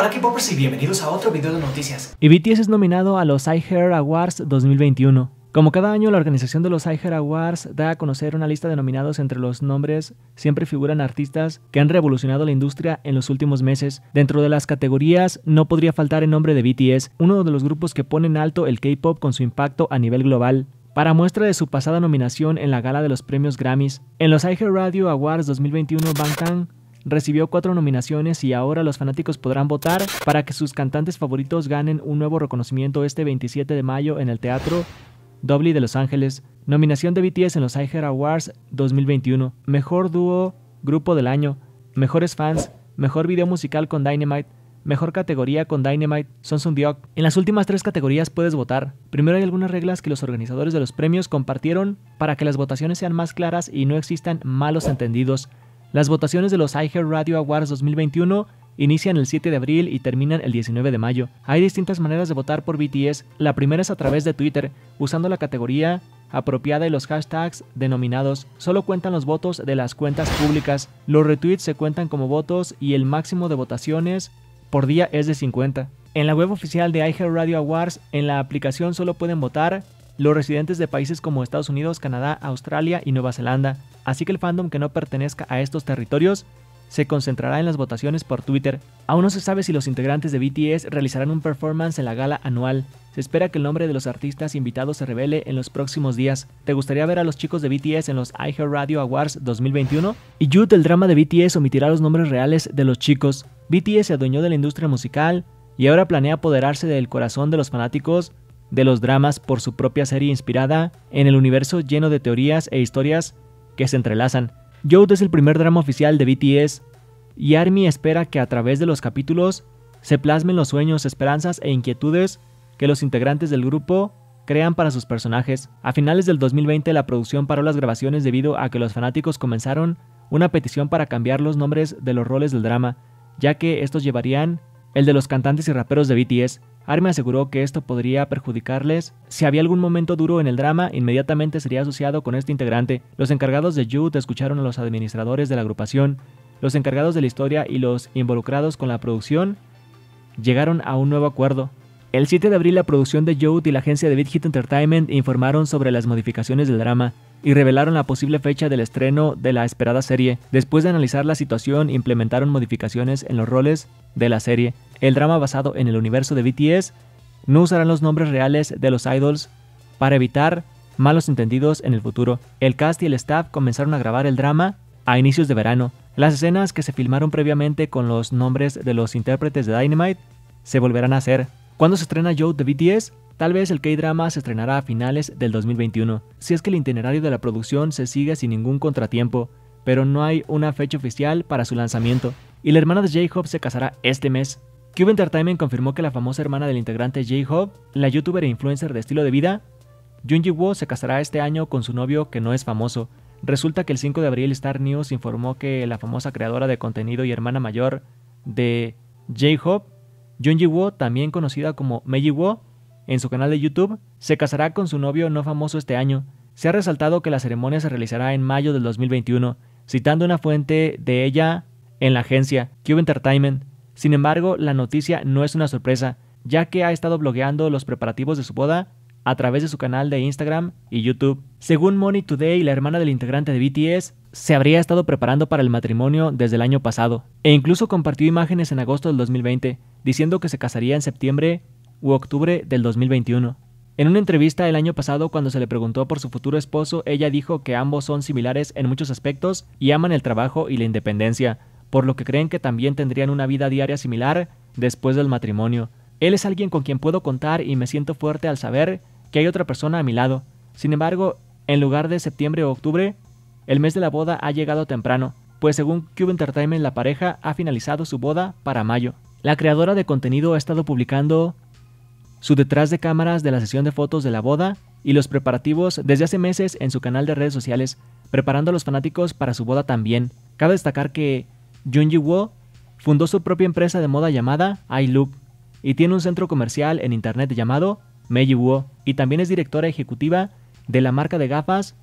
Hola K-Popers y bienvenidos a otro video de noticias. Y BTS es nominado a los iHeart Awards 2021. Como cada año, la organización de los iHeart Awards da a conocer una lista de nominados entre los nombres siempre figuran artistas que han revolucionado la industria en los últimos meses. Dentro de las categorías no podría faltar el nombre de BTS, uno de los grupos que ponen alto el K-pop con su impacto a nivel global para muestra de su pasada nominación en la gala de los premios Grammys. En los iHeart Radio Awards 2021, Bangtan recibió cuatro nominaciones y ahora los fanáticos podrán votar para que sus cantantes favoritos ganen un nuevo reconocimiento este 27 de mayo en el Teatro Dobley de Los Ángeles. Nominación de BTS en los Iger Awards 2021. Mejor dúo, grupo del año. Mejores fans. Mejor video musical con Dynamite. Mejor categoría con Dynamite, un Diok. En las últimas tres categorías puedes votar. Primero hay algunas reglas que los organizadores de los premios compartieron para que las votaciones sean más claras y no existan malos entendidos. Las votaciones de los iHeart Radio Awards 2021 inician el 7 de abril y terminan el 19 de mayo. Hay distintas maneras de votar por BTS. La primera es a través de Twitter, usando la categoría apropiada y los hashtags denominados. Solo cuentan los votos de las cuentas públicas. Los retweets se cuentan como votos y el máximo de votaciones por día es de 50. En la web oficial de iHeartRadio Radio Awards, en la aplicación solo pueden votar los residentes de países como Estados Unidos, Canadá, Australia y Nueva Zelanda, así que el fandom que no pertenezca a estos territorios se concentrará en las votaciones por Twitter. Aún no se sabe si los integrantes de BTS realizarán un performance en la gala anual. Se espera que el nombre de los artistas invitados se revele en los próximos días. ¿Te gustaría ver a los chicos de BTS en los iHeart Radio Awards 2021? Y Jude, el drama de BTS, omitirá los nombres reales de los chicos. BTS se adueñó de la industria musical y ahora planea apoderarse del corazón de los fanáticos de los dramas por su propia serie inspirada en el universo lleno de teorías e historias que se entrelazan. Youth es el primer drama oficial de BTS y ARMY espera que a través de los capítulos se plasmen los sueños, esperanzas e inquietudes que los integrantes del grupo crean para sus personajes. A finales del 2020 la producción paró las grabaciones debido a que los fanáticos comenzaron una petición para cambiar los nombres de los roles del drama, ya que estos llevarían el de los cantantes y raperos de BTS, Arme aseguró que esto podría perjudicarles. Si había algún momento duro en el drama, inmediatamente sería asociado con este integrante. Los encargados de Jude escucharon a los administradores de la agrupación, los encargados de la historia y los involucrados con la producción llegaron a un nuevo acuerdo. El 7 de abril la producción de Youth y la agencia de Big Hit Entertainment informaron sobre las modificaciones del drama y revelaron la posible fecha del estreno de la esperada serie. Después de analizar la situación, implementaron modificaciones en los roles de la serie. El drama basado en el universo de BTS no usarán los nombres reales de los idols para evitar malos entendidos en el futuro. El cast y el staff comenzaron a grabar el drama a inicios de verano. Las escenas que se filmaron previamente con los nombres de los intérpretes de Dynamite se volverán a hacer ¿Cuándo se estrena Joe de BTS? Tal vez el K-drama se estrenará a finales del 2021, si es que el itinerario de la producción se sigue sin ningún contratiempo, pero no hay una fecha oficial para su lanzamiento. Y la hermana de J-Hope se casará este mes. Cube Entertainment confirmó que la famosa hermana del integrante J-Hope, la youtuber e influencer de estilo de vida, Junji Woo, se casará este año con su novio que no es famoso. Resulta que el 5 de abril Star News informó que la famosa creadora de contenido y hermana mayor de J-Hope Junji Woo, también conocida como Meiji Woo, en su canal de YouTube, se casará con su novio no famoso este año. Se ha resaltado que la ceremonia se realizará en mayo del 2021, citando una fuente de ella en la agencia Cube Entertainment. Sin embargo, la noticia no es una sorpresa, ya que ha estado blogueando los preparativos de su boda a través de su canal de Instagram y YouTube. Según Money Today, la hermana del integrante de BTS se habría estado preparando para el matrimonio desde el año pasado, e incluso compartió imágenes en agosto del 2020, diciendo que se casaría en septiembre u octubre del 2021. En una entrevista el año pasado cuando se le preguntó por su futuro esposo, ella dijo que ambos son similares en muchos aspectos y aman el trabajo y la independencia, por lo que creen que también tendrían una vida diaria similar después del matrimonio. Él es alguien con quien puedo contar y me siento fuerte al saber que hay otra persona a mi lado. Sin embargo, en lugar de septiembre o octubre, el mes de la boda ha llegado temprano, pues según Cube Entertainment la pareja ha finalizado su boda para mayo. La creadora de contenido ha estado publicando su detrás de cámaras de la sesión de fotos de la boda y los preparativos desde hace meses en su canal de redes sociales, preparando a los fanáticos para su boda también. Cabe destacar que Junji Woo fundó su propia empresa de moda llamada iLoop y tiene un centro comercial en internet llamado Meiji y también es directora ejecutiva de la marca de gafas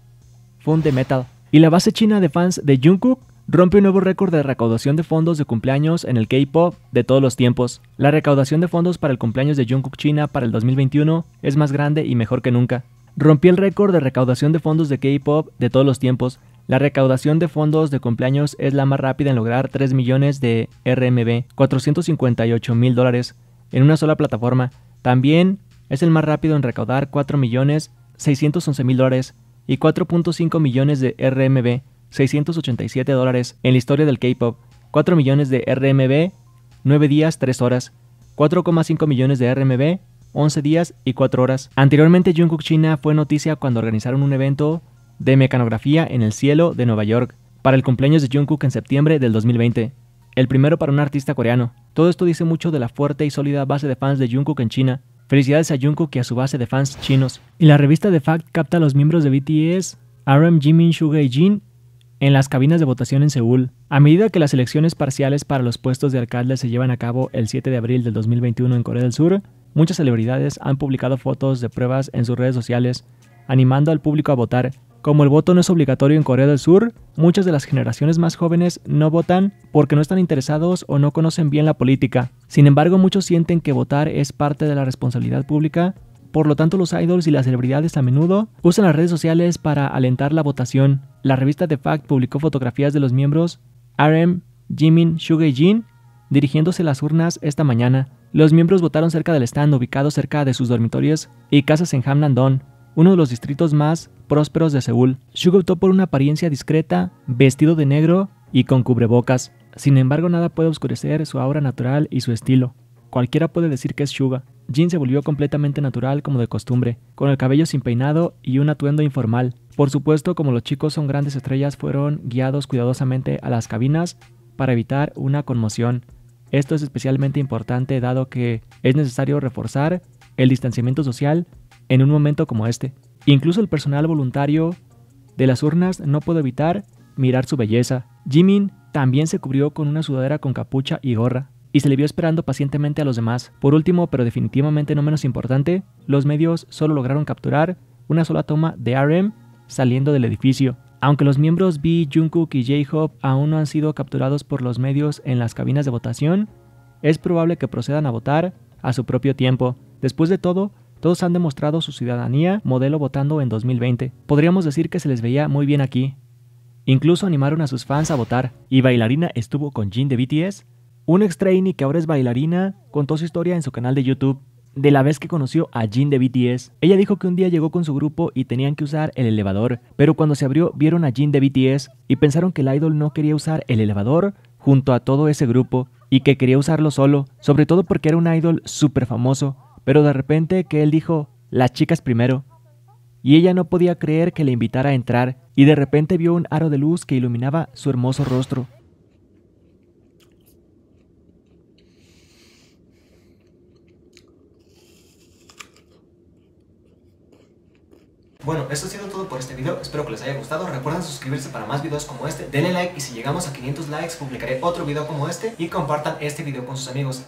Funde Metal. Y la base china de fans de Jungkook rompe un nuevo récord de recaudación de fondos de cumpleaños en el K-pop de todos los tiempos. La recaudación de fondos para el cumpleaños de Jungkook China para el 2021 es más grande y mejor que nunca. Rompió el récord de recaudación de fondos de K-pop de todos los tiempos. La recaudación de fondos de cumpleaños es la más rápida en lograr 3 millones de RMB, 458 mil dólares, en una sola plataforma. También es el más rápido en recaudar 4.611.000 dólares y 4.5 millones de RMB, 687 dólares en la historia del K-Pop, 4 millones de RMB, 9 días, 3 horas, 4,5 millones de RMB, 11 días y 4 horas. Anteriormente Jungkook China fue noticia cuando organizaron un evento de mecanografía en el cielo de Nueva York para el cumpleaños de Jungkook en septiembre del 2020, el primero para un artista coreano. Todo esto dice mucho de la fuerte y sólida base de fans de Jungkook en China. Felicidades a Jungkook y a su base de fans chinos. Y la revista de Fact capta a los miembros de BTS, RM, Jimin, Suga y Jin en las cabinas de votación en Seúl. A medida que las elecciones parciales para los puestos de alcalde se llevan a cabo el 7 de abril del 2021 en Corea del Sur, muchas celebridades han publicado fotos de pruebas en sus redes sociales, animando al público a votar. Como el voto no es obligatorio en Corea del Sur, muchas de las generaciones más jóvenes no votan porque no están interesados o no conocen bien la política. Sin embargo, muchos sienten que votar es parte de la responsabilidad pública, por lo tanto los idols y las celebridades a menudo usan las redes sociales para alentar la votación. La revista The Fact publicó fotografías de los miembros RM, Jimin, Suga y Jin dirigiéndose a las urnas esta mañana. Los miembros votaron cerca del stand ubicado cerca de sus dormitorios y casas en Hamnandong uno de los distritos más prósperos de Seúl. Suga optó por una apariencia discreta, vestido de negro y con cubrebocas. Sin embargo, nada puede oscurecer su aura natural y su estilo. Cualquiera puede decir que es Shuga. Jin se volvió completamente natural como de costumbre, con el cabello sin peinado y un atuendo informal. Por supuesto, como los chicos son grandes estrellas, fueron guiados cuidadosamente a las cabinas para evitar una conmoción. Esto es especialmente importante dado que es necesario reforzar el distanciamiento social en un momento como este. Incluso el personal voluntario de las urnas no pudo evitar mirar su belleza. Jimin también se cubrió con una sudadera con capucha y gorra, y se le vio esperando pacientemente a los demás. Por último, pero definitivamente no menos importante, los medios solo lograron capturar una sola toma de RM saliendo del edificio. Aunque los miembros B, Jungkook y J-Hope aún no han sido capturados por los medios en las cabinas de votación, es probable que procedan a votar a su propio tiempo. Después de todo, todos han demostrado su ciudadanía modelo votando en 2020. Podríamos decir que se les veía muy bien aquí. Incluso animaron a sus fans a votar. Y bailarina estuvo con Jin de BTS. Un ex trainee que ahora es bailarina contó su historia en su canal de YouTube de la vez que conoció a Jin de BTS. Ella dijo que un día llegó con su grupo y tenían que usar el elevador, pero cuando se abrió vieron a Jin de BTS y pensaron que el idol no quería usar el elevador, junto a todo ese grupo y que quería usarlo solo, sobre todo porque era un idol súper famoso, pero de repente que él dijo, las chicas primero, y ella no podía creer que le invitara a entrar, y de repente vio un aro de luz que iluminaba su hermoso rostro. Bueno, esto ha sido todo por este video, espero que les haya gustado, recuerden suscribirse para más videos como este, denle like y si llegamos a 500 likes publicaré otro video como este y compartan este video con sus amigos.